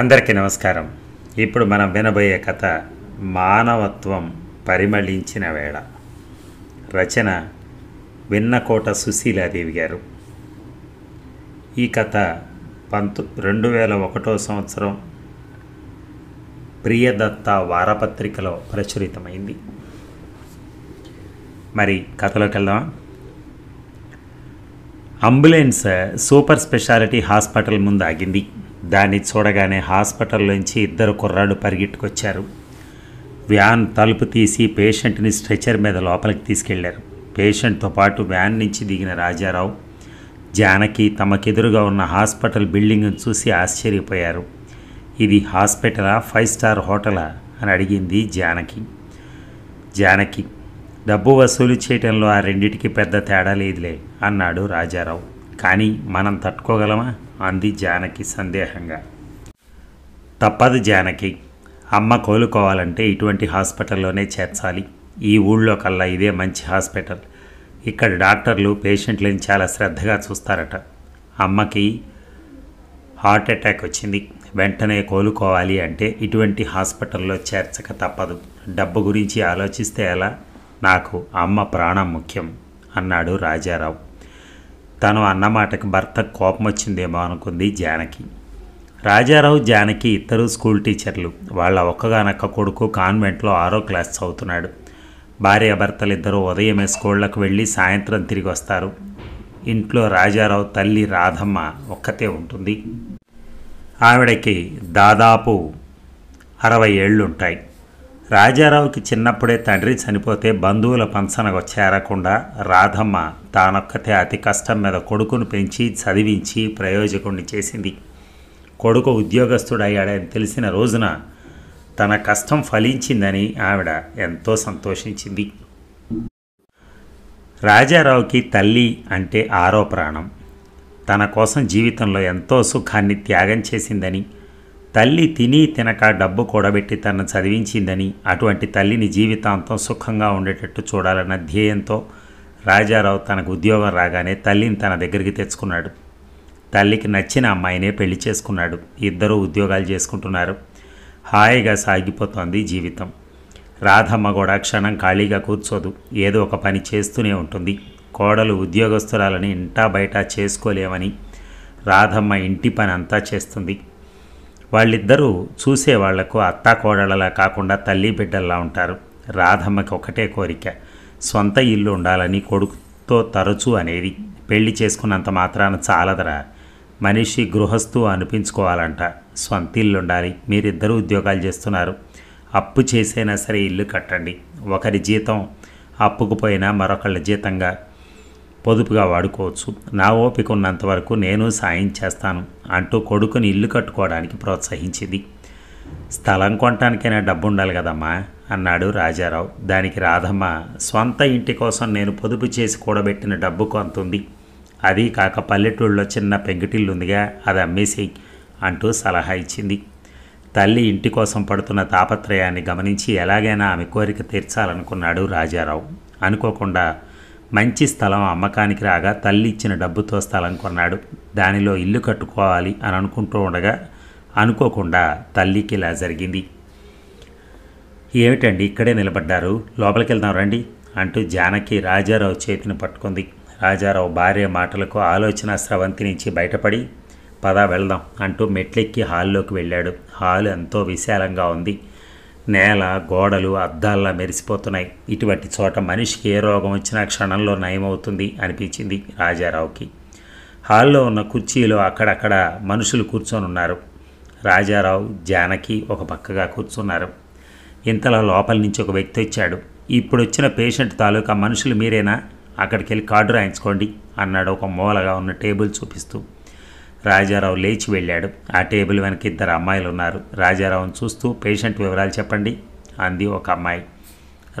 అందరికీ నమస్కారం ఇప్పుడు మనం వినబోయే కథ మానవత్వం పరిమళించిన వేళ రచన విన్నకోట సుశీలాదేవి గారు ఈ కథ పంతు రెండు వేల ఒకటో సంవత్సరం ప్రియదత్త వారపత్రికలో ప్రచురితమైంది మరి కథలోకి వెళ్దాం అంబులెన్స్ సూపర్ స్పెషాలిటీ హాస్పిటల్ ముందు ఆగింది దాన్ని చూడగానే హాస్పిటల్ నుంచి ఇద్దరు కుర్రాళ్ళు పరిగెట్టుకొచ్చారు వ్యాన్ తలుపు తీసి పేషెంట్ని స్ట్రెచర్ మీద లోపలికి తీసుకెళ్లారు పేషెంట్తో పాటు వ్యాన్ నుంచి దిగిన రాజారావు జానకి తమకెదురుగా ఉన్న హాస్పిటల్ బిల్డింగ్ను చూసి ఆశ్చర్యపోయారు ఇది హాస్పిటలా ఫైవ్ స్టార్ హోటలా అని అడిగింది జానకి జానకి డబ్బు వసూలు చేయటంలో ఆ రెండిటికి పెద్ద తేడా లేదులే అన్నాడు రాజారావు కానీ మనం తట్టుకోగలమా అంది జానకి సందేహంగా తప్పదు జానకి అమ్మ కోలుకోవాలంటే ఇటువంటి హాస్పిటల్లోనే చేర్చాలి ఈ ఊళ్ళో కల్లా ఇదే మంచి హాస్పిటల్ ఇక్కడ డాక్టర్లు పేషెంట్లను చాలా శ్రద్ధగా చూస్తారట అమ్మకి హార్ట్ అటాక్ వచ్చింది వెంటనే కోలుకోవాలి అంటే ఇటువంటి హాస్పిటల్లో చేర్చక తప్పదు డబ్బు గురించి ఆలోచిస్తే ఎలా నాకు అమ్మ ప్రాణం ముఖ్యం అన్నాడు రాజారావు తను అన్నమాటకి భర్త కోపం వచ్చిందేమో అనుకుంది జానకి రాజారావు జానకి ఇద్దరు స్కూల్ టీచర్లు వాళ్ళ ఒక్కగానక్క కొడుకు కాన్వెంట్లో ఆరో క్లాస్ చదువుతున్నాడు భార్యాభర్తలిద్దరూ ఉదయమే స్కూళ్లకు వెళ్ళి సాయంత్రం తిరిగి వస్తారు ఇంట్లో రాజారావు తల్లి రాధమ్మ ఒక్కతే ఉంటుంది ఆవిడకి దాదాపు అరవై ఏళ్ళుంటాయి రాజారావుకి చిన్నప్పుడే తండ్రి చనిపోతే బంధువుల పంచనకు చేరకుండా రాధమ్మ తానొక్కతే అతి కష్టం మీద కొడుకును పెంచి చదివించి ప్రయోజకుడిని చేసింది కొడుకు ఉద్యోగస్తుడయ్యాడని తెలిసిన రోజున తన కష్టం ఫలించిందని ఆవిడ ఎంతో సంతోషించింది రాజారావుకి తల్లి అంటే ఆరో ప్రాణం తన కోసం జీవితంలో ఎంతో సుఖాన్ని త్యాగం చేసిందని తల్లి తిని తినక డబ్బు కూడబెట్టి తనను చదివించిందని అటువంటి తల్లిని జీవితాంతం సుఖంగా ఉండేటట్టు చూడాలన్న ధ్యేయంతో రాజారావు తనకు ఉద్యోగం రాగానే తల్లిని తన దగ్గరికి తెచ్చుకున్నాడు తల్లికి నచ్చిన అమ్మాయినే పెళ్లి చేసుకున్నాడు ఇద్దరూ ఉద్యోగాలు చేసుకుంటున్నారు హాయిగా సాగిపోతోంది జీవితం రాధమ్మ కూడా క్షణం ఖాళీగా కూర్చోదు ఏదో ఒక పని చేస్తూనే ఉంటుంది కోడలు ఉద్యోగస్తురాలని ఇంటా బయట చేసుకోలేమని రాధమ్మ ఇంటి పని అంతా చేస్తుంది వాళ్ళిద్దరూ చూసేవాళ్లకు అత్తాకోడళ్ళలా కాకుండా తల్లి బిడ్డల్లా ఉంటారు రాధమ్మకి ఒకటే కోరిక సొంత ఇల్లు ఉండాలని కొడుకుతో తరచూ అనేది పెళ్లి చేసుకున్నంత మాత్రాన చాలదరా మనిషి గృహస్థు అనిపించుకోవాలంట సొంత ఇల్లు ఉండాలి మీరిద్దరూ ఉద్యోగాలు చేస్తున్నారు అప్పు చేసైనా సరే ఇల్లు కట్టండి ఒకరి జీతం అప్పుకుపోయినా మరొకళ్ళ జీతంగా పొదుపుగా వాడుకోవచ్చు నా ఓపిక ఉన్నంతవరకు నేను సాయం చేస్తాను అంటూ కొడుకుని ఇల్లు కట్టుకోవడానికి ప్రోత్సహించింది స్థలం కొనటానికైనా డబ్బు ఉండాలి కదమ్మా అన్నాడు రాజారావు దానికి రాధమ్మ సొంత ఇంటి కోసం నేను పొదుపు చేసి కూడబెట్టిన డబ్బు కొంతుంది అది కాక పల్లెటూళ్ళలో చిన్న పెంకుటిల్లు ఉందిగా అది అమ్మేసేయి అంటూ సలహా ఇచ్చింది తల్లి ఇంటి కోసం పడుతున్న తాపత్రయాన్ని గమనించి ఎలాగైనా ఆమె కోరిక తీర్చాలనుకున్నాడు రాజారావు అనుకోకుండా మంచి స్థలం అమ్మకానికి రాగా తల్లి ఇచ్చిన డబ్బుతో స్థలం కొన్నాడు దానిలో ఇల్లు కట్టుకోవాలి అని అనుకుంటూ ఉండగా అనుకోకుండా తల్లికి ఇలా జరిగింది ఏమిటండి ఇక్కడే నిలబడ్డారు లోపలికి వెళ్దాం రండి అంటూ జానకి రాజారావు చేతిని పట్టుకుంది రాజారావు భార్య మాటలకు ఆలోచన స్రవంతి నుంచి బయటపడి పదా వెళ్దాం అంటూ మెట్లెక్కి హాల్లోకి వెళ్ళాడు హాల్ ఎంతో విశాలంగా ఉంది నేల గోడలు అద్దాల్లా మెరిసిపోతున్నాయి ఇటువంటి చోట మనిషికి ఏ రోగం వచ్చినా క్షణంలో నయమవుతుంది అనిపించింది రాజారావుకి హాల్లో ఉన్న కుర్చీలో అక్కడక్కడ మనుషులు కూర్చొనున్నారు రాజారావు జానకి ఒక పక్కగా కూర్చున్నారు ఇంతలో లోపల నుంచి ఒక వ్యక్తి వచ్చాడు ఇప్పుడు వచ్చిన పేషెంట్ తాలూకా మనుషులు మీరేనా అక్కడికి వెళ్ళి కార్డు రాయించుకోండి అన్నాడు ఒక మూలగా ఉన్న టేబుల్ చూపిస్తూ రాజారావు లేచి వెళ్ళాడు ఆ టేబుల్ వెనక ఇద్దరు అమ్మాయిలు ఉన్నారు రాజారావును చూస్తూ పేషెంట్ వివరాలు చెప్పండి అంది ఒక అమ్మాయి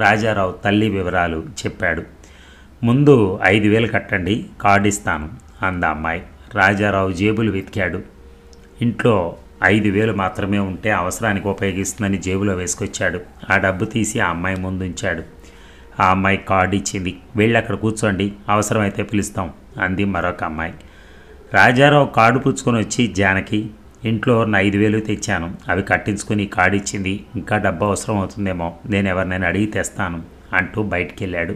రాజారావు తల్లి వివరాలు చెప్పాడు ముందు ఐదు వేలు కట్టండి కార్డు ఇస్తాను అంద అమ్మాయి రాజారావు జేబులు వెతికాడు ఇంట్లో ఐదు వేలు మాత్రమే ఉంటే అవసరానికి ఉపయోగిస్తుందని జేబులో వేసుకొచ్చాడు ఆ డబ్బు తీసి ఆ అమ్మాయి ముందు ఆ అమ్మాయి కార్డు ఇచ్చింది వెళ్ళి అక్కడ కూర్చోండి అవసరమైతే పిలుస్తాం అంది మరొక అమ్మాయి రాజారావు కార్డు పుచ్చుకొని వచ్చి జానకి ఇంట్లో ఐదు వేలు తెచ్చాను అవి కట్టించుకుని కార్డు ఇచ్చింది ఇంకా డబ్బు అవసరం అవుతుందేమో నేను ఎవరినైనా అడిగి తెస్తాను అంటూ బయటికి వెళ్ళాడు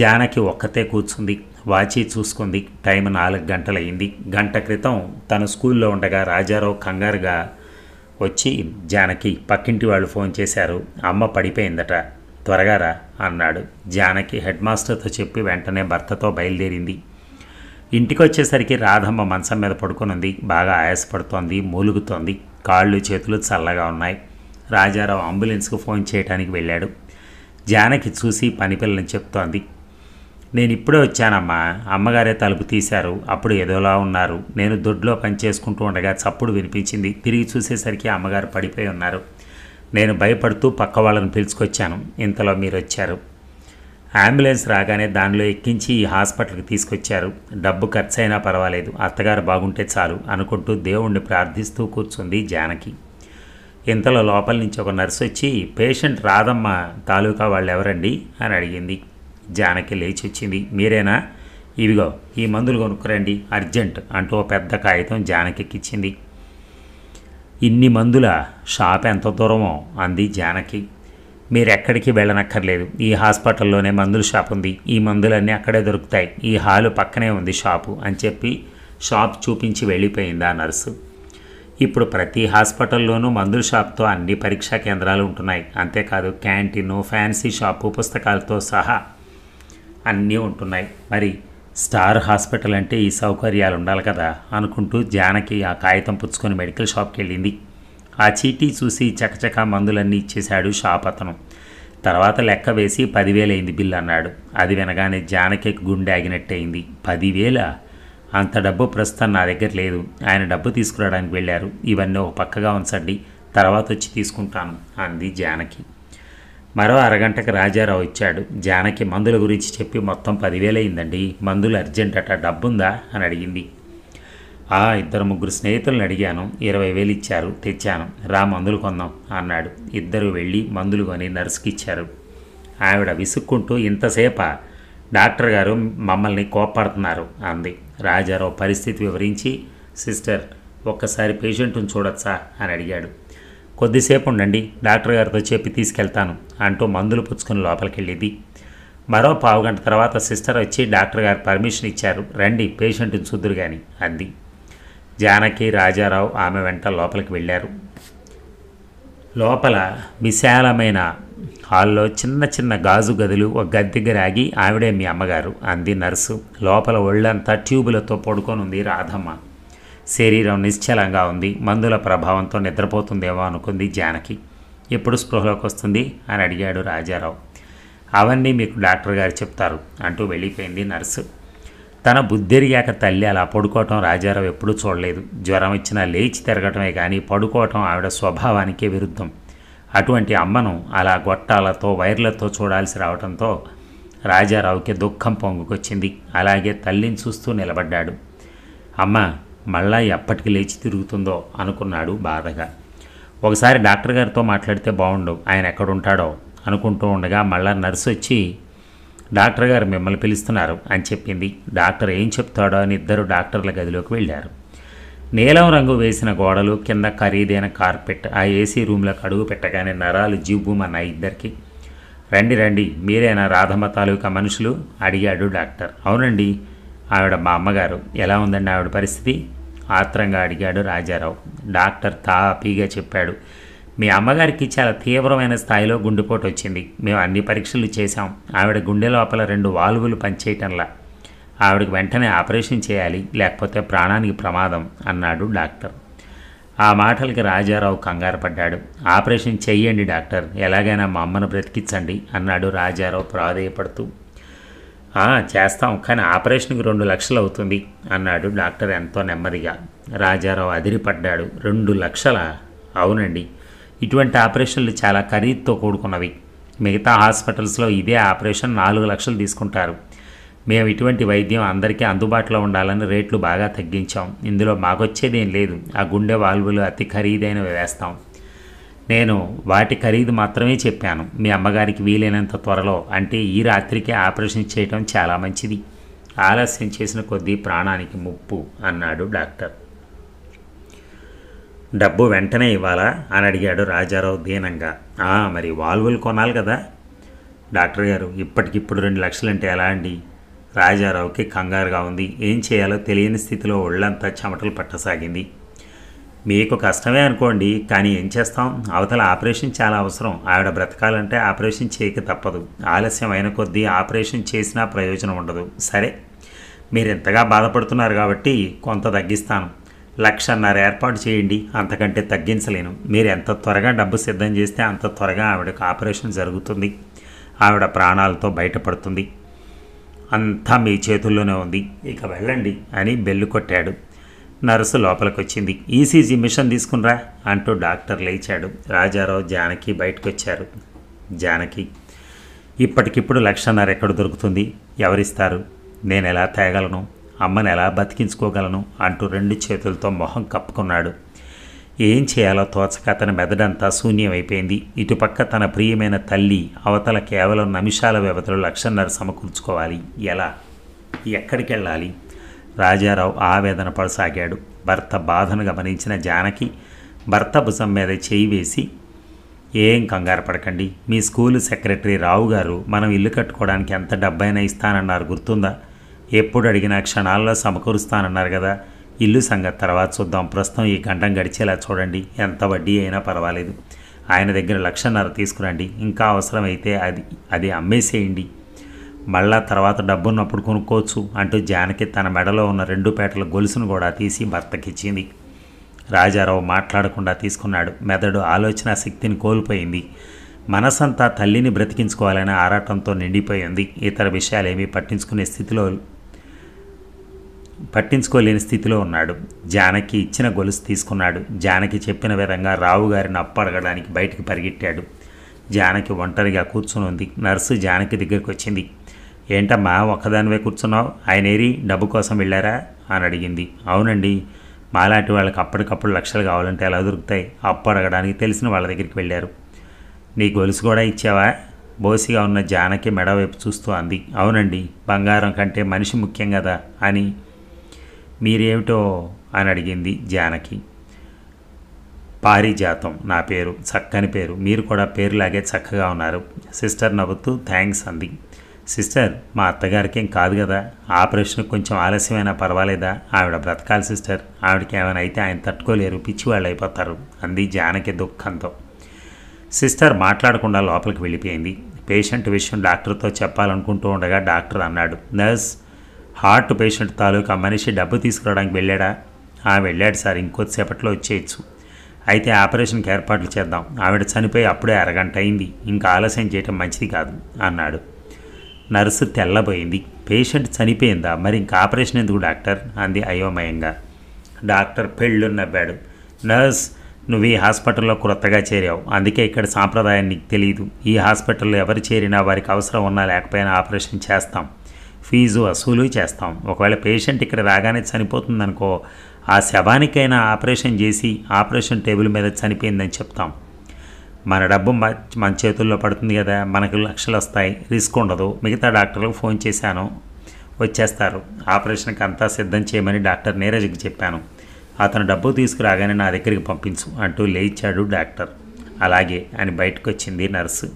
జానకి ఒక్కతే కూర్చుంది వాచి చూసుకుంది టైం నాలుగు గంటలయ్యింది గంట క్రితం తను స్కూల్లో ఉండగా రాజారావు కంగారుగా వచ్చి జానకి పక్కింటి వాళ్ళు ఫోన్ చేశారు అమ్మ పడిపోయిందట త్వరగా రా అన్నాడు జానకి హెడ్ మాస్టర్తో చెప్పి వెంటనే భర్తతో బయలుదేరింది ఇంటికి వచ్చేసరికి రాధమ్మ మంచం మీద ఉంది బాగా ఆయాసపడుతోంది మూలుగుతోంది కాళ్ళు చేతులు చల్లగా ఉన్నాయి రాజారావు అంబులెన్స్కు ఫోన్ చేయడానికి వెళ్ళాడు జానకి చూసి పనిపిల్లని చెప్తోంది నేను ఇప్పుడే వచ్చానమ్మా అమ్మగారే తలుపు తీశారు అప్పుడు ఏదోలా ఉన్నారు నేను దొడ్లో పని చేసుకుంటూ ఉండగా చప్పుడు వినిపించింది తిరిగి చూసేసరికి అమ్మగారు పడిపోయి ఉన్నారు నేను భయపడుతూ పక్క వాళ్ళని పిలుచుకొచ్చాను ఇంతలో మీరు వచ్చారు అంబులెన్స్ రాగానే దానిలో ఎక్కించి ఈ హాస్పిటల్కి తీసుకొచ్చారు డబ్బు అయినా పర్వాలేదు అత్తగారు బాగుంటే చాలు అనుకుంటూ దేవుణ్ణి ప్రార్థిస్తూ కూర్చుంది జానకి ఇంతలో లోపల నుంచి ఒక నర్సు వచ్చి పేషెంట్ రాదమ్మ తాలూకా వాళ్ళు ఎవరండి అని అడిగింది జానకి లేచి వచ్చింది మీరేనా ఇవిగో ఈ మందులు కొనుక్కురండి అర్జెంట్ అంటూ ఓ పెద్ద కాగితం జానకికిచ్చింది ఇన్ని మందుల షాప్ ఎంత దూరమో అంది జానకి మీరు ఎక్కడికి వెళ్ళనక్కర్లేదు ఈ హాస్పిటల్లోనే మందుల షాప్ ఉంది ఈ మందులన్నీ అక్కడే దొరుకుతాయి ఈ హాలు పక్కనే ఉంది షాపు అని చెప్పి షాప్ చూపించి వెళ్ళిపోయింది ఆ నర్సు ఇప్పుడు ప్రతి హాస్పిటల్లోనూ మందుల షాప్తో అన్ని పరీక్షా కేంద్రాలు ఉంటున్నాయి అంతేకాదు క్యాంటీను ఫ్యాన్సీ షాపు పుస్తకాలతో సహా అన్నీ ఉంటున్నాయి మరి స్టార్ హాస్పిటల్ అంటే ఈ సౌకర్యాలు ఉండాలి కదా అనుకుంటూ జానకి ఆ కాగితం పుచ్చుకొని మెడికల్ షాప్కి వెళ్ళింది ఆ చీటీ చూసి చకచక మందులన్నీ ఇచ్చేశాడు షాప్ అతను తర్వాత లెక్క వేసి పదివేలైంది బిల్ అన్నాడు అది వినగానే జానకి గుండె ఆగినట్టయింది పదివేల అంత డబ్బు ప్రస్తుతం నా దగ్గర లేదు ఆయన డబ్బు తీసుకురావడానికి వెళ్ళారు ఇవన్నీ ఒక పక్కగా ఉంచండి తర్వాత వచ్చి తీసుకుంటాను అంది జానకి మరో అరగంటకు రాజారావు ఇచ్చాడు జానకి మందుల గురించి చెప్పి మొత్తం పదివేలైందండి మందులు అర్జెంట్ అట డబ్బుందా అని అడిగింది ఆ ఇద్దరు ముగ్గురు స్నేహితులను అడిగాను ఇరవై వేలు ఇచ్చారు తెచ్చాను రా మందులు కొందాం అన్నాడు ఇద్దరు వెళ్ళి మందులు కొని ఇచ్చారు ఆవిడ విసుక్కుంటూ ఇంతసేపు డాక్టర్ గారు మమ్మల్ని కోప్పడుతున్నారు అంది రాజారావు పరిస్థితి వివరించి సిస్టర్ ఒక్కసారి పేషెంట్ను చూడొచ్చా అని అడిగాడు కొద్దిసేపు ఉండండి డాక్టర్ గారితో చెప్పి తీసుకెళ్తాను అంటూ మందులు పుచ్చుకుని లోపలికి వెళ్ళింది మరో పావు గంట తర్వాత సిస్టర్ వచ్చి డాక్టర్ గారు పర్మిషన్ ఇచ్చారు రండి పేషెంట్ని చూద్దురు కానీ అంది జానకి రాజారావు ఆమె వెంట లోపలికి వెళ్ళారు లోపల విశాలమైన హాల్లో చిన్న చిన్న గాజు గదులు ఒక గది దగ్గర ఆగి ఆవిడే మీ అమ్మగారు అంది నర్సు లోపల ఒళ్ళంతా ట్యూబులతో పడుకొని ఉంది రాధమ్మ శరీరం నిశ్చలంగా ఉంది మందుల ప్రభావంతో నిద్రపోతుందేమో అనుకుంది జానకి ఎప్పుడు స్పృహలోకి వస్తుంది అని అడిగాడు రాజారావు అవన్నీ మీకు డాక్టర్ గారు చెప్తారు అంటూ వెళ్ళిపోయింది నర్సు తన బుద్ధిరిగాక తల్లి అలా పడుకోవటం రాజారావు ఎప్పుడూ చూడలేదు జ్వరం ఇచ్చినా లేచి తిరగటమే కానీ పడుకోవటం ఆవిడ స్వభావానికే విరుద్ధం అటువంటి అమ్మను అలా గొట్టాలతో వైర్లతో చూడాల్సి రావడంతో రాజారావుకి దుఃఖం పొంగుకొచ్చింది అలాగే తల్లిని చూస్తూ నిలబడ్డాడు అమ్మ మళ్ళా ఎప్పటికి లేచి తిరుగుతుందో అనుకున్నాడు బాధగా ఒకసారి డాక్టర్ గారితో మాట్లాడితే బాగుండు ఆయన ఎక్కడుంటాడో అనుకుంటూ ఉండగా మళ్ళా నర్సు వచ్చి డాక్టర్ గారు మిమ్మల్ని పిలుస్తున్నారు అని చెప్పింది డాక్టర్ ఏం చెప్తాడో అని ఇద్దరు డాక్టర్ల గదిలోకి వెళ్ళారు నీలం రంగు వేసిన గోడలు కింద ఖరీదైన కార్పెట్ ఆ ఏసీ రూమ్లోకి అడుగు పెట్టగానే నరాలు జీబుమన్న ఇద్దరికి రండి రండి మీరైనా రాధమ్మ తాలూకా మనుషులు అడిగాడు డాక్టర్ అవునండి ఆవిడ మా అమ్మగారు ఎలా ఉందండి ఆవిడ పరిస్థితి ఆత్రంగా అడిగాడు రాజారావు డాక్టర్ తాపీగా చెప్పాడు మీ అమ్మగారికి చాలా తీవ్రమైన స్థాయిలో గుండెపోటు వచ్చింది మేము అన్ని పరీక్షలు చేశాం ఆవిడ గుండె లోపల రెండు వాల్వులు పనిచేయటంలా ఆవిడకి వెంటనే ఆపరేషన్ చేయాలి లేకపోతే ప్రాణానికి ప్రమాదం అన్నాడు డాక్టర్ ఆ మాటలకి రాజారావు కంగారు పడ్డాడు ఆపరేషన్ చెయ్యండి డాక్టర్ ఎలాగైనా మా అమ్మను బ్రతికించండి అన్నాడు రాజారావు ప్రాధేయపడుతూ చేస్తాం కానీ ఆపరేషన్కి రెండు లక్షలు అవుతుంది అన్నాడు డాక్టర్ ఎంతో నెమ్మదిగా రాజారావు అదిరిపడ్డాడు రెండు లక్షల అవునండి ఇటువంటి ఆపరేషన్లు చాలా ఖరీదుతో కూడుకున్నవి మిగతా హాస్పిటల్స్లో ఇదే ఆపరేషన్ నాలుగు లక్షలు తీసుకుంటారు మేము ఇటువంటి వైద్యం అందరికీ అందుబాటులో ఉండాలని రేట్లు బాగా తగ్గించాం ఇందులో మాకొచ్చేదేం లేదు ఆ గుండె వాల్వులు అతి ఖరీదైనవి వేస్తాం నేను వాటి ఖరీదు మాత్రమే చెప్పాను మీ అమ్మగారికి వీలైనంత త్వరలో అంటే ఈ రాత్రికే ఆపరేషన్ చేయటం చాలా మంచిది ఆలస్యం చేసిన కొద్దీ ప్రాణానికి ముప్పు అన్నాడు డాక్టర్ డబ్బు వెంటనే ఇవ్వాలా అని అడిగాడు రాజారావు దీనంగా మరి వాల్వులు కొనాలి కదా డాక్టర్ గారు ఇప్పటికిప్పుడు రెండు లక్షలంటే ఎలా అండి రాజారావుకి కంగారుగా ఉంది ఏం చేయాలో తెలియని స్థితిలో ఒళ్ళంతా చెమటలు పట్టసాగింది మీకు కష్టమే అనుకోండి కానీ ఏం చేస్తాం అవతల ఆపరేషన్ చాలా అవసరం ఆవిడ బ్రతకాలంటే ఆపరేషన్ చేయక తప్పదు ఆలస్యం అయిన కొద్దీ ఆపరేషన్ చేసినా ప్రయోజనం ఉండదు సరే మీరు ఎంతగా బాధపడుతున్నారు కాబట్టి కొంత తగ్గిస్తాను లక్షన్నర ఏర్పాటు చేయండి అంతకంటే తగ్గించలేను మీరు ఎంత త్వరగా డబ్బు సిద్ధం చేస్తే అంత త్వరగా ఆవిడకు ఆపరేషన్ జరుగుతుంది ఆవిడ ప్రాణాలతో బయటపడుతుంది అంతా మీ చేతుల్లోనే ఉంది ఇక వెళ్ళండి అని బెల్లు కొట్టాడు నర్సు లోపలికొచ్చింది ఈసీజీ మిషన్ తీసుకునిరా అంటూ డాక్టర్ లేచాడు రాజారావు జానకి బయటకొచ్చారు జానకి ఇప్పటికిప్పుడు లక్షన్నర ఎక్కడ దొరుకుతుంది ఎవరిస్తారు నేను ఎలా తేగలను అమ్మని ఎలా బతికించుకోగలను అంటూ రెండు చేతులతో మొహం కప్పుకున్నాడు ఏం చేయాలో తోచక అతని మెదడంతా శూన్యమైపోయింది ఇటుపక్క తన ప్రియమైన తల్లి అవతల కేవలం నిమిషాల వ్యవధిలో లక్షన్నర సమకూర్చుకోవాలి ఎలా ఎక్కడికి వెళ్ళాలి రాజారావు ఆవేదన పడసాగాడు భర్త బాధను గమనించిన జానకి భర్త భుజం మీద చేయి వేసి ఏం కంగారు పడకండి మీ స్కూలు సెక్రటరీ రావు గారు మనం ఇల్లు కట్టుకోవడానికి ఎంత డబ్బైనా ఇస్తానన్నారు గుర్తుందా ఎప్పుడు అడిగినా క్షణాల్లో సమకూరుస్తానన్నారు కదా ఇల్లు సంగతి తర్వాత చూద్దాం ప్రస్తుతం ఈ గంటం గడిచేలా చూడండి ఎంత వడ్డీ అయినా పర్వాలేదు ఆయన దగ్గర లక్షన్నర తీసుకురండి ఇంకా అవసరమైతే అది అది అమ్మేసేయండి మళ్ళా తర్వాత డబ్బున్నప్పుడు కొనుక్కోవచ్చు అంటూ జానకి తన మెడలో ఉన్న రెండు పేటల గొలుసును కూడా తీసి భర్తకిచ్చింది రాజారావు మాట్లాడకుండా తీసుకున్నాడు మెదడు ఆలోచన శక్తిని కోల్పోయింది మనసంతా తల్లిని బ్రతికించుకోవాలనే ఆరాటంతో నిండిపోయింది ఇతర విషయాలేమీ పట్టించుకునే స్థితిలో పట్టించుకోలేని స్థితిలో ఉన్నాడు జానకి ఇచ్చిన గొలుసు తీసుకున్నాడు జానకి చెప్పిన విధంగా రావుగారిని అప్పడగడానికి బయటికి పరిగెట్టాడు జానకి ఒంటరిగా కూర్చుని ఉంది నర్సు జానకి దగ్గరికి వచ్చింది ఏంటమ్మా ఒక్కదానివే కూర్చున్నావు ఆయన ఏరి డబ్బు కోసం వెళ్ళారా అని అడిగింది అవునండి మాలాంటి వాళ్ళకి అప్పటికప్పుడు లక్షలు కావాలంటే ఎలా దొరుకుతాయి అప్పు అడగడానికి తెలిసిన వాళ్ళ దగ్గరికి వెళ్ళారు నీ గొలుసు కూడా ఇచ్చావా బోసిగా ఉన్న జానకి మెడవైపు చూస్తూ అంది అవునండి బంగారం కంటే మనిషి ముఖ్యం కదా అని మీరేమిటో అని అడిగింది జానకి పారిజాతం నా పేరు చక్కని పేరు మీరు కూడా పేరులాగే చక్కగా ఉన్నారు సిస్టర్ నవ్వుతూ థ్యాంక్స్ అంది సిస్టర్ మా అత్తగారికి ఏం కాదు కదా ఆపరేషన్ కొంచెం ఆలస్యమైనా పర్వాలేదా ఆవిడ బ్రతకాలి సిస్టర్ ఆవిడకి ఏమైనా అయితే ఆయన తట్టుకోలేరు పిచ్చి వాళ్ళు అయిపోతారు అంది జానకి దుఃఖంతో సిస్టర్ మాట్లాడకుండా లోపలికి వెళ్ళిపోయింది పేషెంట్ విషయం డాక్టర్తో చెప్పాలనుకుంటూ ఉండగా డాక్టర్ అన్నాడు నర్స్ హార్ట్ పేషెంట్ తాలూకా మనిషి డబ్బు తీసుకురావడానికి వెళ్ళాడా ఆ వెళ్ళాడు సార్ ఇంకొద్దిసేపట్లో వచ్చేయచ్చు అయితే ఆపరేషన్కి ఏర్పాట్లు చేద్దాం ఆవిడ చనిపోయి అప్పుడే అరగంట అయింది ఇంకా ఆలస్యం చేయటం మంచిది కాదు అన్నాడు నర్సు తెల్లబోయింది పేషెంట్ చనిపోయిందా మరి ఇంకా ఆపరేషన్ ఎందుకు డాక్టర్ అంది అయోమయంగా డాక్టర్ పెళ్ళు నవ్వాడు నర్స్ నువ్వు ఈ హాస్పిటల్లో క్రొత్తగా చేరావు అందుకే ఇక్కడ సాంప్రదాయం నీకు తెలియదు ఈ హాస్పిటల్లో ఎవరు చేరినా వారికి అవసరం ఉన్నా లేకపోయినా ఆపరేషన్ చేస్తాం ఫీజు వసూలు చేస్తాం ఒకవేళ పేషెంట్ ఇక్కడ రాగానే చనిపోతుందనుకో ఆ శవానికైనా ఆపరేషన్ చేసి ఆపరేషన్ టేబుల్ మీద చనిపోయిందని చెప్తాం మన డబ్బు మన చేతుల్లో పడుతుంది కదా మనకు లక్షలు వస్తాయి రిస్క్ ఉండదు మిగతా డాక్టర్లకు ఫోన్ చేశాను వచ్చేస్తారు ఆపరేషన్కి అంతా సిద్ధం చేయమని డాక్టర్ నీరజ్కి చెప్పాను అతను డబ్బు తీసుకురాగానే నా దగ్గరికి పంపించు అంటూ లేచాడు డాక్టర్ అలాగే అని బయటకు వచ్చింది నర్సు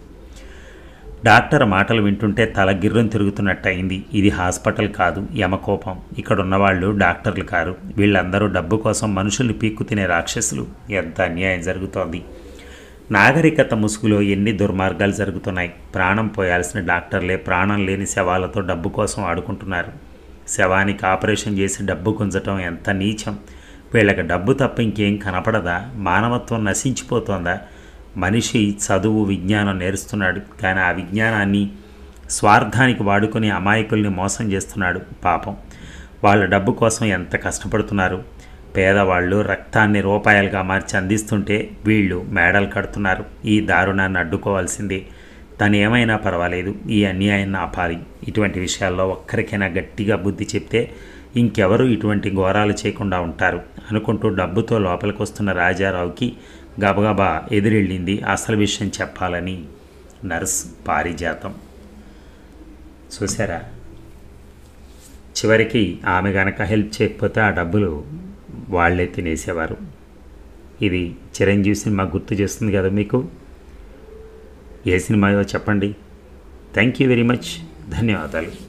డాక్టర్ మాటలు వింటుంటే తల గిర్రం తిరుగుతున్నట్టయింది ఇది హాస్పిటల్ కాదు యమకోపం ఇక్కడ ఉన్నవాళ్ళు డాక్టర్లు కారు వీళ్ళందరూ డబ్బు కోసం మనుషుల్ని పీక్కు తినే రాక్షసులు ఎంత అన్యాయం జరుగుతోంది నాగరికత ముసుగులో ఎన్ని దుర్మార్గాలు జరుగుతున్నాయి ప్రాణం పోయాల్సిన డాక్టర్లే ప్రాణం లేని శవాలతో డబ్బు కోసం ఆడుకుంటున్నారు శవానికి ఆపరేషన్ చేసి డబ్బు గుంజటం ఎంత నీచం వీళ్ళకి డబ్బు తప్ప ఇంకేం కనపడదా మానవత్వం నశించిపోతోందా మనిషి చదువు విజ్ఞానం నేరుస్తున్నాడు కానీ ఆ విజ్ఞానాన్ని స్వార్థానికి వాడుకొని అమాయకుల్ని మోసం చేస్తున్నాడు పాపం వాళ్ళ డబ్బు కోసం ఎంత కష్టపడుతున్నారు పేదవాళ్ళు రక్తాన్ని రూపాయలుగా మార్చి అందిస్తుంటే వీళ్ళు మేడలు కడుతున్నారు ఈ దారుణాన్ని అడ్డుకోవాల్సిందే తను ఏమైనా పర్వాలేదు ఈ అన్యాయాన్ని ఆపాలి ఇటువంటి విషయాల్లో ఒక్కరికైనా గట్టిగా బుద్ధి చెప్తే ఇంకెవరు ఇటువంటి ఘోరాలు చేయకుండా ఉంటారు అనుకుంటూ డబ్బుతో లోపలికి వస్తున్న రాజారావుకి గబగబా ఎదురెళ్ళింది అసలు విషయం చెప్పాలని నర్స్ పారిజాతం చూసారా చివరికి ఆమె గనక హెల్ప్ చేయకపోతే ఆ డబ్బులు వాళ్ళే తినేసేవారు ఇది చిరంజీవి సినిమా గుర్తు చేస్తుంది కదా మీకు ఏ సినిమాయో చెప్పండి థ్యాంక్ యూ వెరీ మచ్ ధన్యవాదాలు